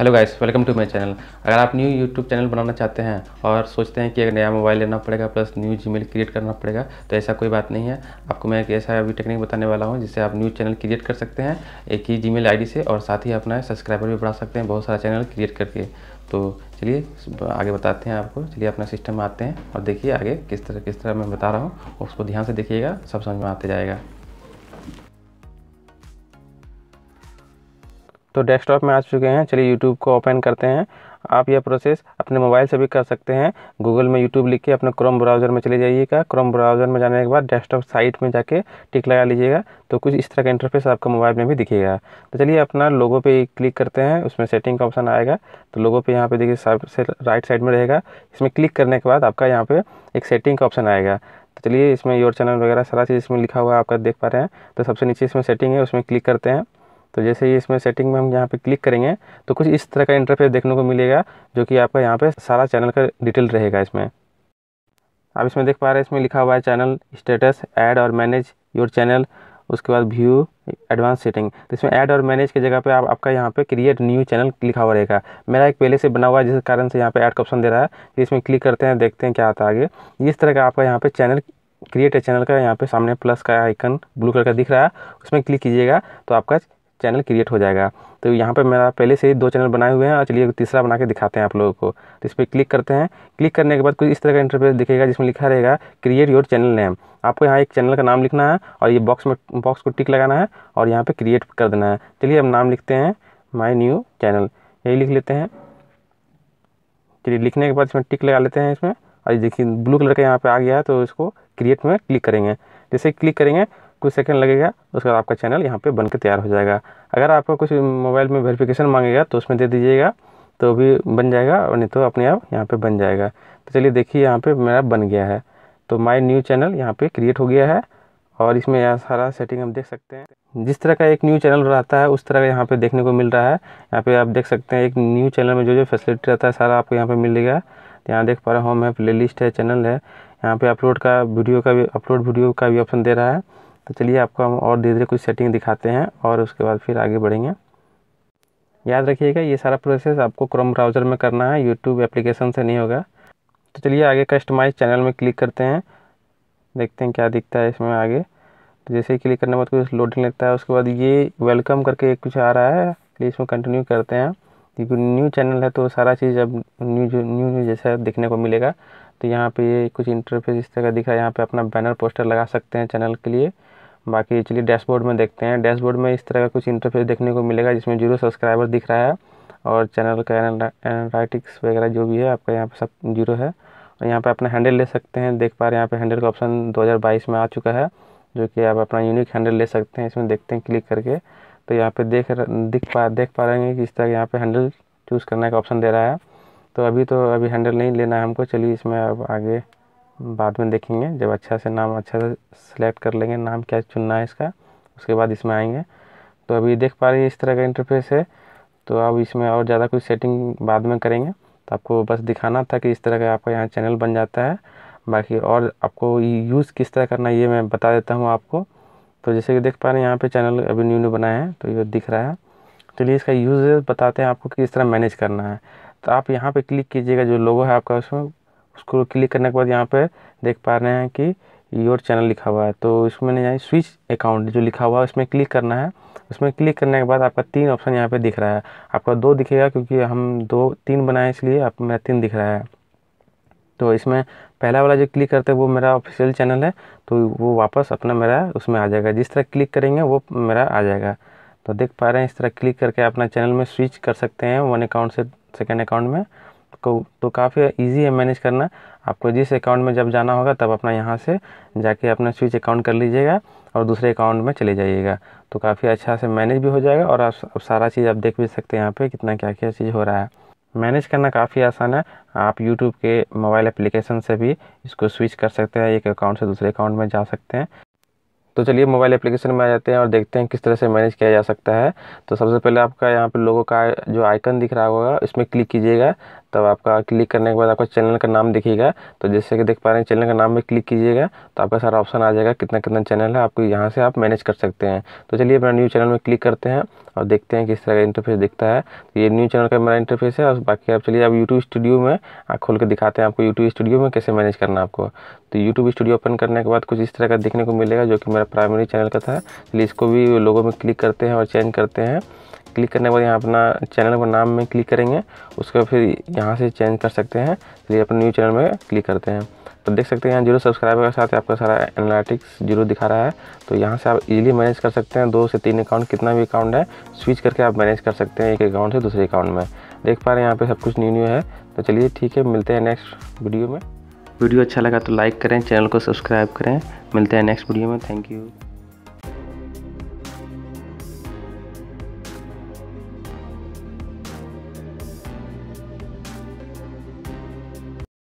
hello guys welcome to my channel अगर आप new YouTube channel बनाना चाहते हैं और सोचते हैं कि एक नया मोबाइल लेना पड़ेगा प्लस न्यू जीमेल क्रिएट करना पड़ेगा तो ऐसा कोई बात नहीं है आपको मैं एक ऐसा अभी टेक्निक बताने वाला हूं जिससे आप न्यू चैनल क्रिएट कर सकते हैं एक ही जी मेल से और साथ ही अपना सब्सक्राइबर भी बढ़ा सकते हैं बहुत सारा चैनल क्रिएट करके तो चलिए आगे बताते हैं आपको चलिए अपना सिस्टम में आते हैं और देखिए आगे किस तरह किस तरह मैं बता रहा हूँ उसको ध्यान से देखिएगा सब समझ में आते जाएगा तो डेस्कटॉप में आ चुके हैं चलिए यूट्यूब को ओपन करते हैं आप यह प्रोसेस अपने मोबाइल से भी कर सकते हैं गूगल में यूट्यूब लिख के अपने क्रोम ब्राउज़र में चले जाइएगा क्रोम ब्राउज़र में जाने के बाद डेस्कटॉप साइट में जाके टिक लगा लीजिएगा तो कुछ इस तरह का इंटरफेस आपको मोबाइल में भी दिखेगा तो चलिए अपना लोगो पे क्लिक करते हैं उसमें सेटिंग का ऑप्शन आएगा तो लोगो पे यहाँ पे देखिए सबसे राइट साइड में रहेगा इसमें क्लिक करने के बाद आपका यहाँ पे एक सेटिंग का ऑप्शन आएगा तो चलिए इसमें योर चैनल वगैरह सारा चीज़ इसमें लिखा हुआ आपका देख पा रहे हैं तो सबसे नीचे इसमें सेटिंग है उसमें क्लिक करते हैं तो जैसे ही इसमें सेटिंग में हम यहाँ पे क्लिक करेंगे तो कुछ इस तरह का इंटरफेस देखने को मिलेगा जो कि आपका यहाँ पे सारा चैनल का डिटेल रहेगा इसमें आप इसमें देख पा रहे हैं इसमें लिखा हुआ है चैनल स्टेटस ऐड और मैनेज योर चैनल उसके बाद व्यू एडवांस सेटिंग तो इसमें ऐड और मैनेज की जगह पे आप आपका यहाँ पे क्रिएट न्यू चैनल लिखा हुआ रहेगा मेरा एक पहले से बना हुआ है जिस कारण से यहाँ पे ऐड का ऑप्शन दे रहा है तो इसमें क्लिक करते हैं देखते हैं क्या आता है आगे इस तरह का आपका यहाँ पे चैनल क्रिएट चैनल का यहाँ पे सामने प्लस का आइकन ब्लू कलर का दिख रहा है उसमें क्लिक कीजिएगा तो आपका चैनल क्रिएट हो जाएगा तो यहाँ पे मेरा पहले से ही दो चैनल बनाए हुए हैं और चलिए तीसरा बना के दिखाते हैं आप लोगों को तो इस पर क्लिक करते हैं क्लिक करने के बाद कुछ इस तरह का इंटरफेस दिखेगा जिसमें लिखा रहेगा क्रिएट योर चैनल नेम आपको यहाँ एक चैनल का नाम लिखना है और ये बॉक्स में बॉक्स को टिक लगाना है और यहाँ पर क्रिएट कर देना है चलिए हम नाम लिखते हैं माई न्यू चैनल यही लिख लेते हैं चलिए लिखने के बाद इसमें टिक लगा लेते हैं इसमें और देखिए ब्लू कलर का यहाँ पर आ गया है तो इसको क्रिएट में क्लिक करेंगे जैसे क्लिक करेंगे कुछ सेकंड लगेगा उसके बाद आपका चैनल यहाँ पे बन के तैयार हो जाएगा अगर आपका कुछ मोबाइल में वेरिफिकेशन मांगेगा तो उसमें दे दीजिएगा तो भी बन जाएगा और नहीं तो अपने आप यहाँ पे बन जाएगा तो चलिए देखिए यहाँ पे मेरा बन गया है तो माय न्यू चैनल यहाँ पे क्रिएट हो गया है और इसमें यहाँ सारा सेटिंग हम देख सकते हैं जिस तरह का एक न्यू चैनल रहता है उस तरह का यहाँ पे देखने को मिल रहा है यहाँ पे आप देख सकते हैं एक न्यू चैनल में जो जो फैसिलिटी रहता है सारा आपको यहाँ पे मिल तो यहाँ देख पा रहे होम है प्ले लिस्ट है चैनल है यहाँ पे अपलोड का वीडियो का भी अपलोड वीडियो का भी ऑप्शन दे रहा है तो चलिए आपको हम और धीरे धीरे कुछ सेटिंग दिखाते हैं और उसके बाद फिर आगे बढ़ेंगे याद रखिएगा ये सारा प्रोसेस आपको क्रोम ब्राउज़र में करना है यूट्यूब एप्लीकेशन से नहीं होगा तो चलिए आगे कस्टमाइज चैनल में क्लिक करते हैं देखते हैं क्या दिखता है इसमें आगे तो जैसे ही क्लिक करने के बाद कुछ लोडिंग लगता है उसके बाद ये वेलकम करके एक कुछ आ रहा है प्लीज इसमें कंटिन्यू करते हैं क्योंकि न्यू चैनल है तो सारा चीज़ अब न्यू जो न्यू न्यू जैसा देखने को मिलेगा तो यहाँ पे ये कुछ इंटरफेस इस तरह रहा है यहाँ पे अपना बैनर पोस्टर लगा सकते हैं चैनल के लिए बाकी चलिए डैशबोर्ड में देखते हैं डैशबोर्ड में इस तरह का कुछ इंटरफेस देखने को मिलेगा जिसमें जीरो सब्सक्राइबर दिख रहा है और चैनल का एनालिटिक्स वगैरह जो भी है आपका यहाँ पर सब जीरो है और यहाँ पर अपना हैंडल ले सकते हैं देख पा रहे हैं यहाँ पर हैंडल का ऑप्शन दो में आ चुका है जो कि आप अपना यूनिक हैंडल ले सकते हैं इसमें देखते हैं क्लिक करके तो यहाँ पर देख दिख पा देख पा रहे हैं कि इस तरह यहाँ पर हैंडल चूज़ करने का ऑप्शन दे रहा है तो अभी तो अभी हैंडल नहीं लेना है हमको चलिए इसमें अब आगे बाद में देखेंगे जब अच्छा से नाम अच्छा से सेलेक्ट कर लेंगे नाम क्या चुनना है इसका उसके बाद इसमें आएंगे तो अभी देख पा रहे हैं इस तरह का इंटरफेस है तो अब इसमें और ज़्यादा कुछ सेटिंग बाद में करेंगे तो आपको बस दिखाना था कि इस तरह का आपका यहाँ चैनल बन जाता है बाकी और आपको यूज़ किस तरह करना ये मैं बता देता हूँ आपको तो जैसे कि देख पा रहे हैं यहाँ पर चैनल अभी न्यू न्यू बनाया है तो ये दिख रहा है चलिए इसका यूज़ बताते हैं आपको किस तरह मैनेज करना है तो आप यहाँ पर क्लिक कीजिएगा जो लोगो है आपका उसमें उसको क्लिक करने के बाद यहाँ पर देख पा रहे हैं कि योर चैनल लिखा हुआ है तो इसमें मैंने यहाँ स्विच अकाउंट जो लिखा हुआ है उसमें क्लिक करना है उसमें क्लिक करने के बाद आपका तीन ऑप्शन यहाँ पे दिख रहा है आपका दो दिखेगा क्योंकि हम दो तीन बनाए इसलिए आप मेरा तीन दिख रहा है तो इसमें पहला वाला जो क्लिक करते हैं वो मेरा ऑफिशियल चैनल है तो वो वापस अपना मेरा उसमें आ जाएगा जिस तरह क्लिक करेंगे वो मेरा आ जाएगा तो देख पा रहे हैं इस तरह क्लिक करके अपना चैनल में स्विच कर सकते हैं वन अकाउंट से सेकेंड अकाउंट में को तो काफ़ी ईजी है मैनेज करना आपको जिस अकाउंट में जब जाना होगा तब अपना यहाँ से जाके अपना स्विच अकाउंट कर लीजिएगा और दूसरे अकाउंट में चले जाइएगा तो काफ़ी अच्छा से मैनेज भी हो जाएगा और आप सारा चीज़ आप देख भी सकते हैं यहाँ पर कितना क्या क्या चीज़ हो रहा है मैनेज करना काफ़ी आसान है आप यूट्यूब के मोबाइल अप्लीकेशन से भी इसको स्विच कर सकते हैं एक अकाउंट से दूसरे अकाउंट में जा सकते हैं तो चलिए मोबाइल एप्लीकेशन में आ जाते हैं और देखते हैं किस तरह से मैनेज किया जा सकता है तो सबसे पहले आपका यहाँ पर लोगों का जो आइकन दिख रहा होगा इसमें क्लिक कीजिएगा तब आपका क्लिक करने के बाद आपका चैनल का नाम दिखेगा तो जैसे कि देख पा रहे हैं चैनल का नाम में क्लिक कीजिएगा तो आपका सारा ऑप्शन आ जाएगा कितना कितना चैनल है आपको यहाँ से आप मैनेज कर सकते हैं तो चलिए अपना न्यू चैनल में क्लिक करते हैं और देखते हैं किस तरह का इंटरफेस दिखता है तो ये न्यू चैनल का मेरा इंटरफेस है और बाकी आप चलिए आप यूट्यूब स्टूडियो में आप खोल के दिखाते हैं आपको यूट्यूब स्टूडियो में कैसे मैनेज करना है आपको तो यूट्यूब स्टूडियो ओपन करने के बाद कुछ इस तरह का देखने को मिलेगा जो कि मेरा प्राइमरी चैनल का था चलिए इसको भी लोगों में क्लिक करते हैं और चेंज करते हैं क्लिक करने के बाद यहाँ अपना चैनल का नाम में क्लिक करेंगे उसके बाद फिर यहाँ से चेंज कर सकते हैं चलिए अपने न्यू चैनल में क्लिक करते हैं तो देख सकते हैं यहाँ जीरो सब्सक्राइबर के साथ आपका सारा एनालिटिक्स जीरो दिखा रहा है तो यहाँ से आप इजीली मैनेज कर सकते हैं दो से तीन अकाउंट कितना भी अकाउंट है स्विच करके आप मैनेज कर सकते हैं एक अकाउंट से दूसरे अकाउंट में देख पा रहे हैं यहाँ पर सब कुछ न्यू न्यू है तो चलिए ठीक है मिलते हैं नेक्स्ट वीडियो में वीडियो अच्छा लगा तो लाइक करें चैनल को सब्सक्राइब करें मिलते हैं नेक्स्ट वीडियो में थैंक यू